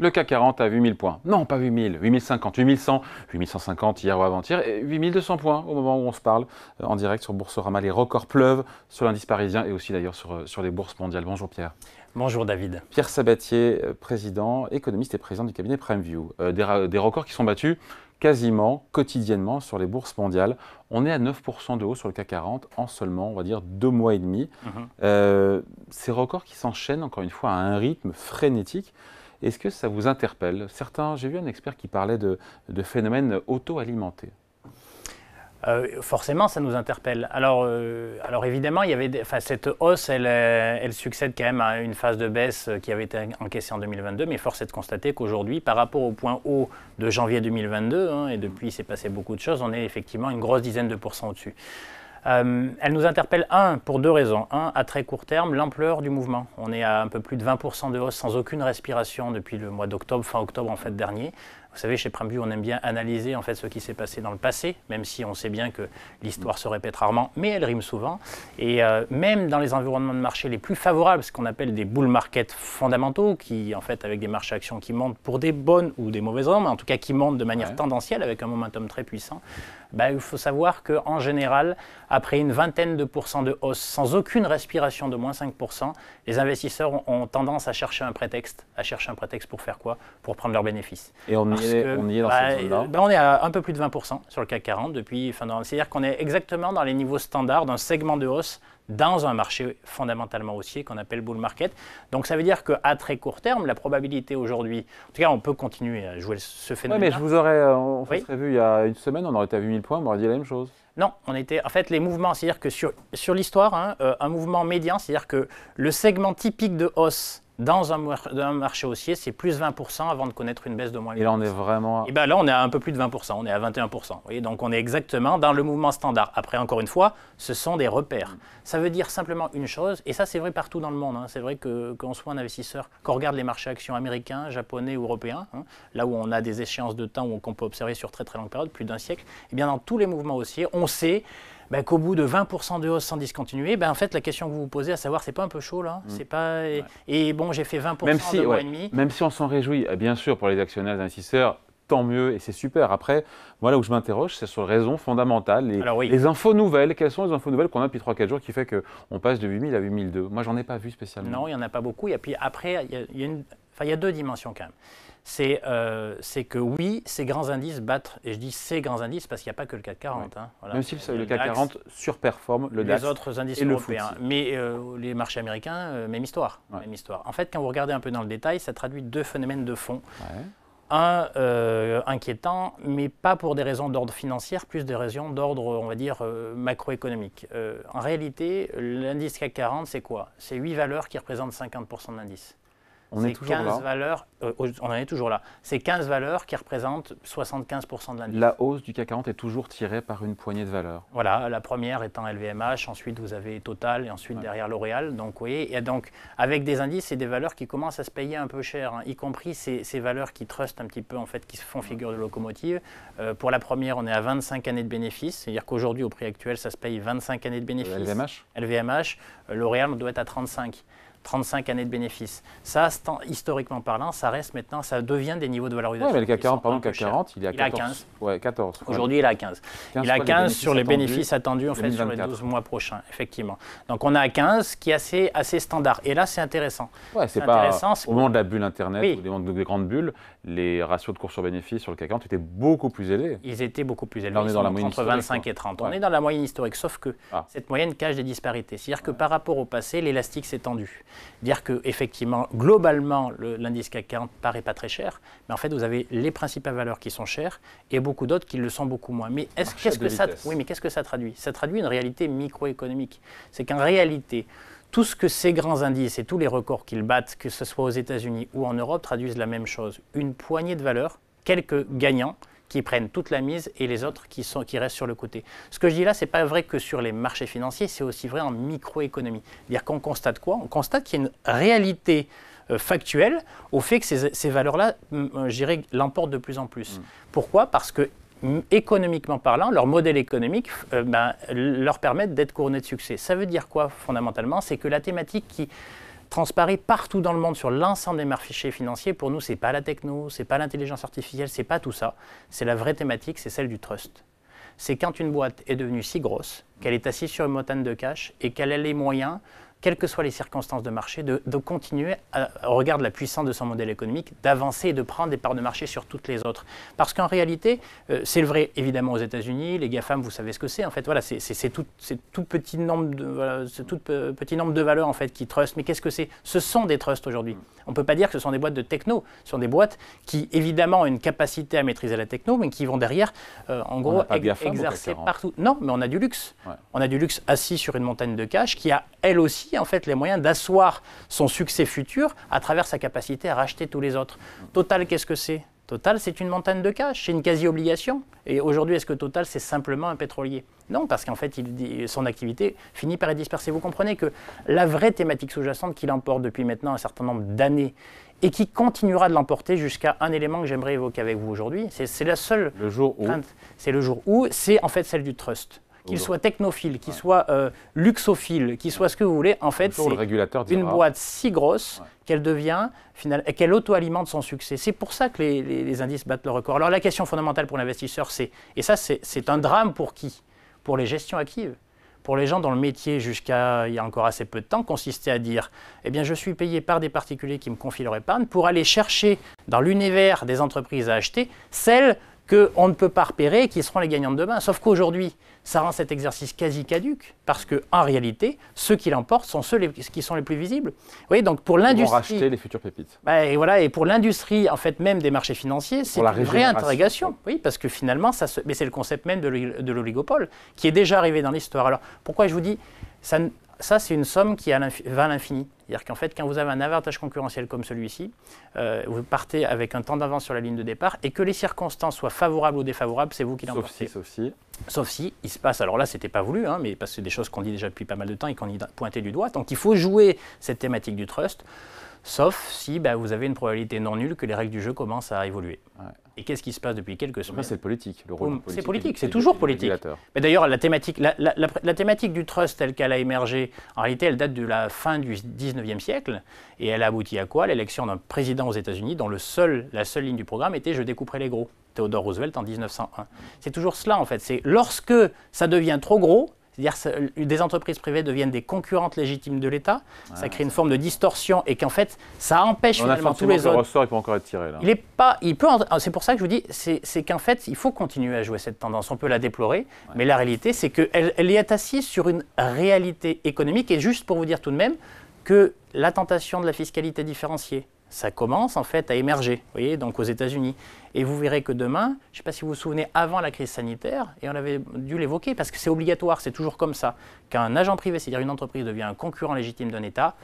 Le CAC 40 à 8000 points. Non, pas 8000, 8050, 8100, 8150 hier ou avant-hier, et 8200 points au moment où on se parle euh, en direct sur Boursorama. Les records pleuvent sur l'indice parisien et aussi d'ailleurs sur, euh, les bourses mondiales. Bonjour Pierre. Bonjour David. Pierre Sabatier, euh, président, économiste et président du cabinet PrimeView. des, records qui sont battus quasiment quotidiennement sur les bourses mondiales. On est à 9% de haut sur le CAC 40 en seulement, on va dire, deux mois et demi. Mhm. ces records qui s'enchaînent, encore une fois, à un rythme frénétique. Est-ce que ça vous interpelle Certains, j'ai vu un expert qui parlait de, phénomènes auto-alimentés. Euh, forcément, ça nous interpelle. Alors, euh, alors évidemment, il y avait des, cette hausse, elle, euh, elle, succède quand même à une phase de baisse qui avait été encaissée en 2022, mais force est de constater qu'aujourd'hui, par rapport au point haut de janvier 2022, hein, et depuis, il s'est passé beaucoup de choses, on est effectivement une grosse dizaine de pourcents au-dessus. Euh, elle nous interpelle, un, pour deux raisons. Un, à très court terme, l'ampleur du mouvement. On est à un peu plus de 20% de hausse sans aucune respiration depuis le mois d'octobre, fin octobre en fait dernier. Vous savez, chez Primbu, on aime bien analyser en fait ce qui s'est passé dans le passé, même si on sait bien que l'histoire se répète rarement, mais elle rime souvent. Et euh, même dans les environnements de marché les plus favorables, ce qu'on appelle des bull markets fondamentaux, qui en fait avec des marchés actions qui montent pour des bonnes ou des mauvaises raisons, mais en tout cas qui montent de manière tendancielle avec un momentum très puissant, bah, il faut savoir qu'en général, après une vingtaine de pourcents de hausse, sans aucune respiration de moins 5%, les investisseurs ont, tendance à chercher un prétexte. À chercher un prétexte pour faire quoi Pour prendre leurs bénéfices. Et on on est, à un peu plus de 20% sur le CAC 40 depuis fin d'année. C'est-à-dire qu'on est exactement dans les niveaux standards d'un segment de hausse dans un marché fondamentalement haussier qu'on appelle bull market. Donc ça veut dire qu'à très court terme, la probabilité aujourd'hui, en tout cas on peut continuer à jouer ce phénomène. mais je vous aurais, euh, on, se serait vu il y a une semaine, on aurait été à 8000 points, on aurait dit la même chose. Non, on était, en fait les mouvements, c'est-à-dire que sur, l'histoire, hein, euh, un mouvement médian, c'est-à-dire que le segment typique de hausse dans un, marché haussier, c'est plus 20% avant de connaître une baisse de moins Et là, on est vraiment. Et bien là, on est à un peu plus de 20%, on est à 21%. donc on est exactement dans le mouvement standard. Après, encore une fois, ce sont des repères. Ça veut dire simplement une chose, et ça, c'est vrai partout dans le monde. Hein. C'est vrai qu'on soit un investisseur, qu'on regarde les marchés actions américains, japonais ou européens, hein, là où on a des échéances de temps qu'on peut observer sur très très longue période, plus d'un siècle, et eh bien dans tous les mouvements haussiers, on sait bah, qu'au bout de 20% de hausse sans discontinuer, bah, en fait, la question que vous vous posez, à savoir, c'est pas un peu chaud là hein. mm. C'est pas. Et, bon, j'ai fait 20% même de Même si on s'en réjouit, euh, bien sûr, pour les actionnaires, les investisseurs, tant mieux et c'est super. Après, moi là où je m'interroge, c'est sur les raisons fondamentales, les, les, infos nouvelles. Quelles sont les infos nouvelles qu'on a depuis 3-4 jours qui fait qu'on passe de 8000 à 8002 Moi, j'en ai pas vu spécialement. Non, il n'y en a pas beaucoup. Et puis après, y une, enfin, il y a deux dimensions quand même. Euh, c'est que oui, ces grands indices battent, et je dis ces grands indices parce qu'il n'y a pas que le CAC 40. Hein, même si le, CAC 40 surperforme le DAX. Les autres indices européens. mais euh, les marchés américains, euh, même, histoire, même histoire. En fait, quand vous regardez un peu dans le détail, ça traduit deux phénomènes de fond. Un inquiétant, mais pas pour des raisons d'ordre financier, plus des raisons d'ordre, on va dire, macroéconomique. en réalité, l'indice CAC 40, c'est quoi C'est huit valeurs qui représentent 50% de l'indice on est, euh, on en est toujours là. C'est 15 valeurs qui représentent 75% de l'indice. La hausse du CAC 40 est toujours tirée par une poignée de valeurs. Voilà, la première étant LVMH, ensuite vous avez Total et ensuite derrière L'Oréal. Donc vous voyez, donc avec des indices et des valeurs qui commencent à se payer un peu cher, hein, y compris ces, valeurs qui trustent un petit peu en fait, qui se font figure de locomotive. Euh, pour la première, on est à 25 années de bénéfices, c'est-à-dire qu'aujourd'hui au prix actuel, ça se paye 25 années de euh, bénéfices. LVMH. LVMH, L'Oréal doit être à 35. 35 années de bénéfices. Ça, historiquement parlant, ça reste maintenant, ça devient des niveaux de valorisation. Oui, mais le CAC 40, 40, il est à 14. 15. Ouais, 14 Aujourd'hui, il est à 15. il a 15 sur les bénéfices attendus, en sur les 12 mois prochains, effectivement. Donc, on a à 15, qui est assez, assez standard. Et là, c'est intéressant. Ouais, c'est pas intéressant, au moment de la bulle Internet, ou des, grandes bulles, les ratios de cours sur bénéfice sur le CAC 40 étaient beaucoup plus élevés. Ils étaient beaucoup plus élevés. on est dans la moyenne entre 25 et 30. On est dans la moyenne historique, sauf que ah. cette moyenne cache des disparités. C'est-à-dire que par rapport au passé, l'élastique s'est tendu. Dire que effectivement, globalement, l'indice CAC 40 paraît pas très cher, mais en fait, vous avez les principales valeurs qui sont chères et beaucoup d'autres qui le sont beaucoup moins. Mais qu'est-ce que ça Oui, mais qu'est-ce que ça traduit Ça traduit une réalité microéconomique. C'est qu'en réalité, tout ce que ces grands indices et tous les records qu'ils battent, que ce soit aux États-Unis ou en Europe, traduisent la même chose. Une poignée de valeurs, quelques gagnants qui prennent toute la mise et les autres qui, sont, qui restent sur le côté. Ce que je dis là, ce n'est pas vrai que sur les marchés financiers, c'est aussi vrai en microéconomie. C'est-à-dire qu'on constate quoi On constate qu'il y a une réalité euh, factuelle au fait que ces, valeurs-là, hum, euh, je l'emportent de plus en plus. Mmh. Pourquoi Parce que économiquement parlant, leur modèle économique euh, ben, leur permettent d'être couronnés de succès. Ça veut dire quoi fondamentalement C'est que la thématique qui transparaît partout dans le monde sur l'ensemble des marchés financiers, pour nous, c'est pas la techno, c'est pas l'intelligence artificielle, c'est pas tout ça. C'est la vraie thématique, c'est celle du trust. C'est quand une boîte est devenue si grosse qu'elle est assise sur une montagne de cash et qu'elle a les moyens quelles que soient les circonstances de marché, de, continuer, à, au regard de la puissance de son modèle économique, d'avancer et de prendre des parts de marché sur toutes les autres. Parce qu'en réalité, euh, c'est le vrai évidemment aux États-Unis, les GAFAM, vous savez ce que c'est, en fait, voilà, c'est tout, petit nombre de, valeurs en fait qui trustent. Mais qu'est-ce que c'est Ce sont des trusts aujourd'hui. On ne peut pas dire que ce sont des boîtes de techno, ce sont des boîtes qui évidemment ont une capacité à maîtriser la techno, mais qui vont derrière, euh, en gros, exercer hein. partout. Non, mais on a du luxe. On a du luxe assis sur une montagne de cash qui a elle aussi en fait les moyens d'asseoir son succès futur à travers sa capacité à racheter tous les autres. Total, qu'est-ce que c'est Total, c'est une montagne de cash, c'est une quasi-obligation. Et aujourd'hui, est-ce que Total, c'est simplement un pétrolier Non, parce qu'en fait, son activité finit par être dispersée. Vous comprenez que la vraie thématique sous-jacente qui l'emporte depuis maintenant un certain nombre d'années et qui continuera de l'emporter jusqu'à un élément que j'aimerais évoquer avec vous aujourd'hui, c'est la seule le jour où. C'est le jour où, c'est en fait celle du trust. Qu'il soit technophile, qu'il soit euh, luxophile, qu'il soit ce que vous voulez, en fait, c'est une boîte si grosse qu'elle devient, qu'elle auto-alimente son succès. C'est pour ça que les, indices battent le record. Alors la question fondamentale pour l'investisseur, c'est, et ça c'est un drame pour qui Pour les gestions actives. Pour les gens dont le métier, jusqu'à il y a encore assez peu de temps, consistait à dire Eh bien, je suis payé par des particuliers qui me confient leur épargne pour aller chercher dans l'univers des entreprises à acheter celles qu'on ne peut pas repérer et qui seront les gagnants de demain. Sauf qu'aujourd'hui, ça rend cet exercice quasi caduque, parce qu'en réalité, ceux qui l'emportent sont ceux qui sont les plus visibles. Vous donc pour l'industrie... racheter les futures pépites. Bah, et, voilà, et pour l'industrie, en fait, même des marchés financiers, c'est une vraie interrogation. Oui, parce que finalement, ça c'est le concept même de l'oligopole, qui est déjà arrivé dans l'histoire. Alors, pourquoi je vous dis, ça, ça, c'est une somme qui va à l'infini. C'est-à-dire qu'en fait, quand vous avez un avantage concurrentiel comme celui-ci, euh, vous partez avec un temps d'avance sur la ligne de départ, et que les circonstances soient favorables ou défavorables, c'est vous qui l'emportez. Sauf si, sauf si. Sauf si, il se passe, alors là, ce n'était pas voulu, hein, mais parce que c'est des choses qu'on dit déjà depuis pas mal de temps et qu'on y pointait du doigt. Donc il faut jouer cette thématique du trust sauf si bah, vous avez une probabilité non nulle que les règles du jeu commencent à évoluer. Et qu'est-ce qui se passe depuis quelques semaines C'est politique, le rôle C'est politique, c'est toujours politique. Mais d'ailleurs, la thématique, du trust telle qu'elle a émergé, en réalité, elle date de la fin du 19e siècle, et elle a abouti à quoi L'élection d'un président aux États-Unis dont le seul, la seule ligne du programme était « je découperai les gros ». Theodore Roosevelt en 1901. C'est toujours cela en fait, c'est lorsque ça devient trop gros, c'est-à-dire que euh, des entreprises privées deviennent des concurrentes légitimes de l'État. ça ah, crée une forme de distorsion et qu'en fait, ça empêche finalement tous les autres. ressort, il peut encore être tiré pas, C'est pour ça que je vous dis, c'est qu'en fait, il faut continuer à jouer cette tendance. On peut la déplorer, mais la réalité, c'est qu'elle elle est assise sur une réalité économique. Et juste pour vous dire tout de même que la tentation de la fiscalité différenciée, ça commence en fait à émerger, vous voyez, donc aux États-Unis. Et vous verrez que demain, je ne sais pas si vous vous souvenez, avant la crise sanitaire, et on avait dû l'évoquer parce que c'est obligatoire, c'est toujours comme ça, qu'un agent privé, c'est-à-dire une entreprise, devient un concurrent légitime d'un État,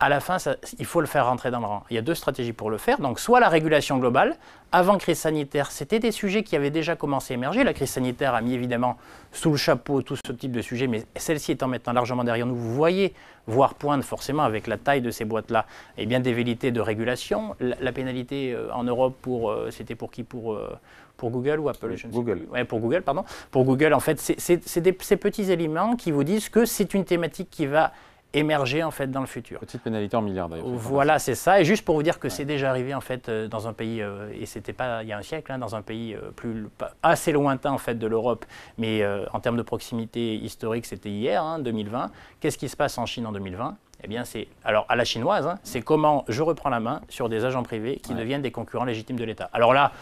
à la fin, il faut le faire rentrer dans le rang. Il y a deux stratégies pour le faire. Donc, soit la régulation globale. Avant crise sanitaire, c'était des sujets qui avaient déjà commencé à émerger. La crise sanitaire a mis évidemment sous le chapeau tout ce type de sujet, mais celle-ci étant maintenant largement derrière nous, vous voyez voir pointe, forcément avec la taille de ces boîtes-là, et eh bien des vérités de régulation. La, pénalité euh, en Europe pour, euh, c'était pour qui Pour euh, pour Google ou Apple, Google. Ouais, pour Google, pardon. Pour Google, en fait, c'est ces petits éléments qui vous disent que c'est une thématique qui va émerger en fait dans le futur. Petite pénalité en milliards d'ailleurs. Voilà, c'est ça. Et juste pour vous dire que c'est déjà arrivé en fait euh, dans un pays et euh, et c'était pas il y a un siècle, hein, dans un pays euh, plus assez lointain en fait de l'Europe, mais en termes de proximité historique, c'était hier, 2020. Hein, Qu'est-ce qui se passe en Chine en 2020 eh bien, c'est alors à la chinoise, hein, c'est comment je reprends la main sur des agents privés qui deviennent des concurrents légitimes de l'État. Alors là,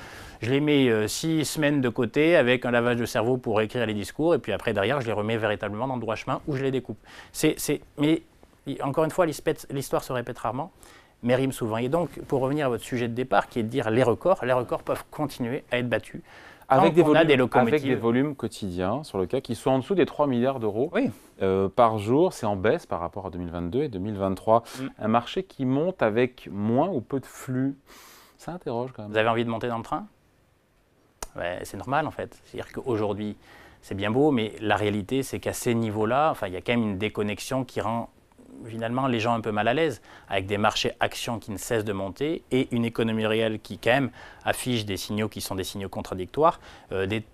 je les mets euh, six semaines de côté avec un lavage de cerveau pour écrire les discours, et puis après, derrière, je les remets véritablement dans le droit chemin où je les découpe. mais encore une fois, l'histoire se répète rarement, mais rime souvent. Et donc, pour revenir à votre sujet de départ, qui est de dire les records, les records peuvent continuer à être battus. Avec des, volumes, avec des, volumes, quotidiens sur le cas qui sont en dessous des 3 milliards d'euros euh, par jour. C'est en baisse par rapport à 2022 et 2023. Mm. Un marché qui monte avec moins ou peu de flux. Ça interroge quand même. Vous avez envie de monter dans le train c'est normal en fait. C'est-à-dire qu'aujourd'hui, c'est bien beau, mais la réalité, c'est qu'à ces niveaux-là, enfin, il y a quand même une déconnexion qui rend finalement les gens un peu mal à l'aise, avec des marchés actions qui ne cessent de monter et une économie réelle qui quand même affiche des signaux qui sont des signaux contradictoires, euh, des,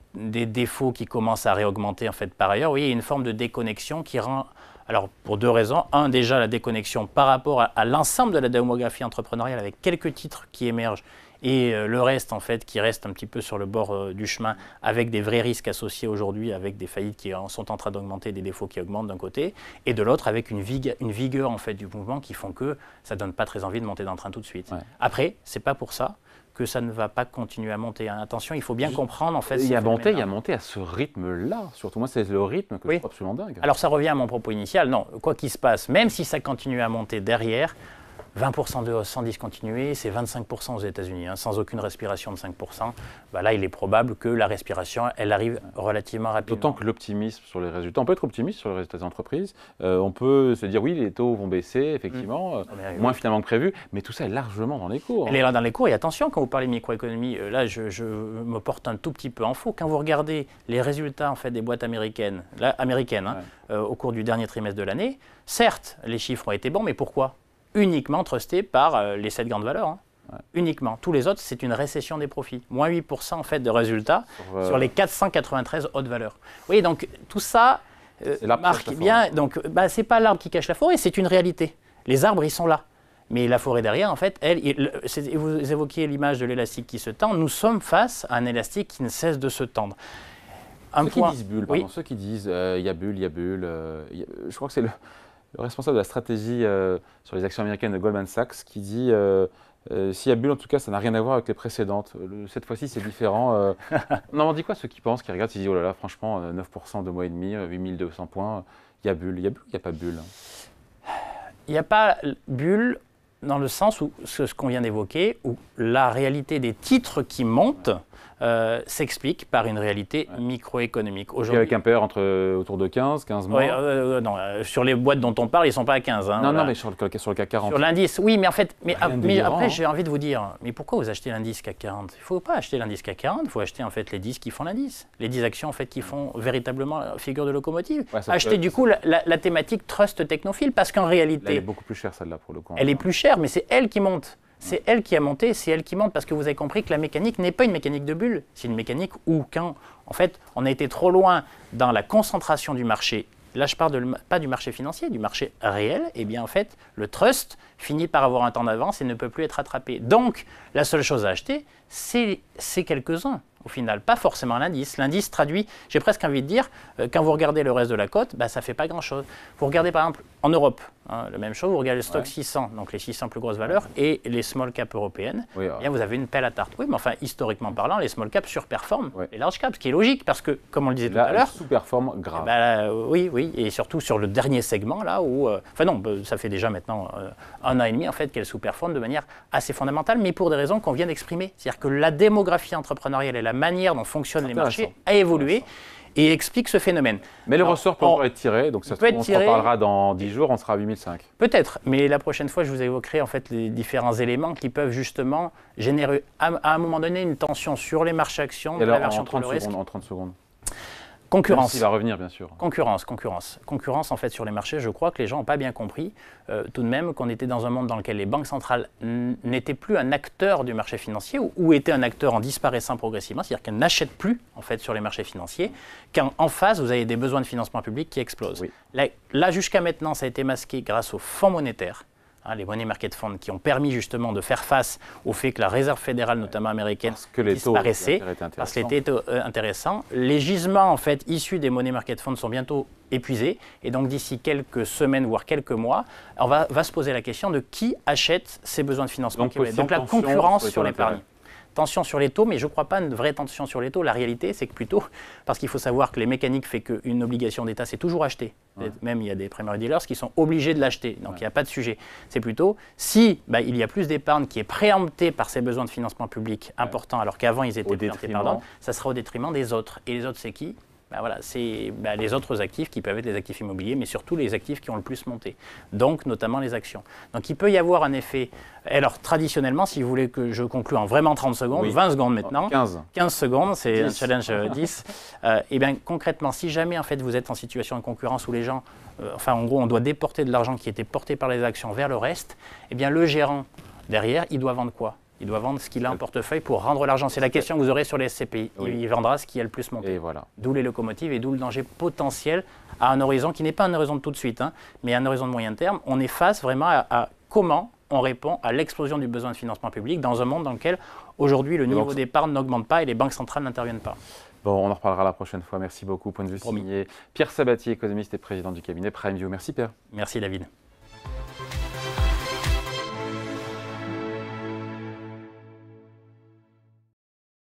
défauts qui commencent à réaugmenter en fait par ailleurs. Oui, il y a une forme de déconnexion qui rend alors, pour deux raisons. Un, déjà, la déconnexion par rapport à, l'ensemble de la démographie entrepreneuriale, avec quelques titres qui émergent et euh, le reste, en fait, qui reste un petit peu sur le bord euh, du chemin, avec des vrais risques associés aujourd'hui, avec des faillites qui sont en train d'augmenter, des défauts qui augmentent d'un côté, et de l'autre, avec une, vigueur, en fait, du mouvement qui font que ça donne pas très envie de monter dans train tout de suite. Après, c'est pas pour ça que ça ne va pas continuer à monter. Hein. Attention, il faut bien comprendre en fait. Il y a monté, il y a monté à ce rythme-là. Surtout moi, c'est le rythme que je trouve absolument dingue. Alors ça revient à mon propos initial. Non, quoi qu'il se passe, même si ça continue à monter derrière, 20% de hausse sans discontinuer, c'est 25% aux États-Unis, hein, sans aucune respiration de 5%. Bah, là, il est probable que la respiration, elle arrive relativement rapidement. D'autant que l'optimisme sur les résultats, on peut être optimiste sur les résultats des entreprises, euh, on peut se dire oui, les taux vont baisser, effectivement, mm. euh, moins finalement que prévu, mais tout ça est largement dans les cours. Elle est là hein. dans les cours, et attention, quand vous parlez microéconomie, euh, là, je, me porte un tout petit peu en faux. Quand vous regardez les résultats en fait, des boîtes américaines, là, américaines hein, au cours du dernier trimestre de l'année, certes, les chiffres ont été bons, mais pourquoi uniquement trusté par euh, les sept grandes valeurs. Hein. Uniquement. Tous les autres, c'est une récession des profits. Moins 8% en fait de résultats sur, euh, les 493 hautes valeurs. Oui, donc tout ça euh, la marque bien. Donc, bah, c'est pas l'arbre qui cache la forêt, c'est une réalité. Les arbres, ils sont là. Mais la forêt derrière, en fait, elle, vous évoquiez l'image de l'élastique qui se tend. Nous sommes face à un élastique qui ne cesse de se tendre. Un ceux qui disent bulle, ceux qui disent il y a bulle, il y a bulle, je crois que c'est le, le responsable de la stratégie euh, sur les actions américaines de Goldman Sachs qui dit euh, euh, s'il y a bulle, en tout cas, ça n'a rien à voir avec les précédentes. cette fois-ci, c'est différent. non, en dit quoi ceux qui pensent, qui regardent, ils disent oh là là, franchement, 9% de mois et demi, 8200 points, il y a bulle. Il y a bulle il n'y a pas bulle Il n'y a pas bulle dans le sens où ce, qu'on vient d'évoquer, où la réalité des titres qui montent. Euh, s'explique par une réalité microéconomique. Aujourd'hui, avec un PR entre, euh, autour de 15, 15 mois. Euh, non, sur les boîtes dont on parle, ils ne sont pas à 15. Hein, non, non, mais sur le, sur le CAC 40. Sur l'indice, oui, mais en fait, mais, ah, après, j'ai envie de vous dire, mais pourquoi vous achetez l'indice CAC 40 Il ne faut pas acheter l'indice CAC 40, il faut acheter en fait les 10 qui font l'indice, les 10 actions en fait qui font véritablement figure de locomotive. acheter du coup la, thématique trust technophile, parce qu'en réalité. elle est beaucoup plus chère celle-là pour le coup. Elle est hein. plus chère, mais c'est elle qui monte. C'est elle qui a monté, c'est elle qui monte, parce que vous avez compris que la mécanique n'est pas une mécanique de bulle, c'est une mécanique où, quand, en fait, on a été trop loin dans la concentration du marché, là je parle pas du marché financier, du marché réel, et eh bien en fait, le trust finit par avoir un temps d'avance et ne peut plus être attrapé. Donc, la seule chose à acheter, c'est quelques-uns, au final, pas forcément l'indice. L'indice traduit, j'ai presque envie de dire, euh, quand vous regardez le reste de la cote, bah, ça ne fait pas grand-chose. Vous regardez par exemple en Europe, hein, la même chose, vous regardez le stock 600, donc les 600 plus grosses valeurs, et les small caps européennes, eh bien, vous avez une pelle à tarte. Oui, mais enfin, historiquement parlant, les small caps surperforment les large caps, ce qui est logique, parce que, comme on le disait tout à l'heure... sous-performent grave. Eh ben, euh, oui, oui, et surtout sur le dernier segment, là, où... Euh, enfin non, bah, ça fait déjà maintenant euh, un an et demi, en fait, qu'elles sous-performent de manière assez fondamentale, mais pour des raisons qu'on vient d'exprimer. C'est-à-dire que la démographie entrepreneuriale et la manière dont fonctionnent les marchés a évolué et explique ce phénomène. Mais le ressort peut être tiré, donc ça se reparlera parlera dans 10 jours, on sera à 8005. Peut-être, mais la prochaine fois, je vous évoquerai en fait les différents éléments qui peuvent justement générer à, un moment donné une tension sur les marchés actions, et de alors, la version En 30 secondes. Concurrence. Il va revenir, bien sûr. Concurrence, concurrence. Concurrence, en fait, sur les marchés, je crois que les gens n'ont pas bien compris euh, tout de même qu'on était dans un monde dans lequel les banques centrales n'étaient plus un acteur du marché financier ou, étaient un acteur en disparaissant progressivement, c'est-à-dire qu'elles n'achètent plus, en fait, sur les marchés financiers, qu'en face, vous avez des besoins de financement public qui explosent. Là, là jusqu'à maintenant, ça a été masqué grâce aux fonds monétaires Hein, les monnaies market funds, qui ont permis justement de faire face au fait que la réserve fédérale, notamment américaine, disparaissait, parce que les intéressant. Euh, les gisements, en fait, issus des monnaies market funds sont bientôt épuisés. Et donc, d'ici quelques semaines, voire quelques mois, on va, se poser la question de qui achète ces besoins de financement. Donc, donc la concurrence sur l'épargne tension sur les taux, mais je ne crois pas une vraie tension sur les taux. La réalité, c'est que plutôt, parce qu'il faut savoir que les mécaniques font qu'une obligation d'État, c'est toujours acheté. Même il y a des primary dealers qui sont obligés de l'acheter, donc il n'y a pas de sujet. C'est plutôt si bah, il y a plus d'épargne qui est préemptée par ces besoins de financement public importants, alors qu'avant ils étaient préemptés, ça sera au détriment des autres. Et les autres, c'est qui bah voilà, c'est bah, les autres actifs qui peuvent être les actifs immobiliers, mais surtout les actifs qui ont le plus monté, donc notamment les actions. Donc il peut y avoir un effet. Alors traditionnellement, si vous voulez que je conclue en vraiment 30 secondes, 20 secondes maintenant, 15, ah, 15 secondes, c'est un challenge 10, euh, et euh, eh bien concrètement, si jamais en fait vous êtes en situation de concurrence où les gens, euh, enfin en gros on doit déporter de l'argent qui était porté par les actions vers le reste, et eh bien le gérant derrière, il doit vendre quoi il doit vendre ce qu'il a en euh, portefeuille pour rendre l'argent. C'est la question que vous aurez sur les SCPI. Il vendra ce qui a le plus monté. voilà. D'où les locomotives et d'où le danger potentiel à un horizon qui n'est pas un horizon de tout de suite, hein, mais un horizon de moyen terme. On est face vraiment à, comment on répond à l'explosion du besoin de financement public dans un monde dans lequel aujourd'hui le niveau d'épargne n'augmente pas et les banques centrales n'interviennent pas. Bon, on en reparlera la prochaine fois. Merci beaucoup. Point de vue Pierre Sabatier, économiste et président du cabinet View. Merci Pierre. Merci David.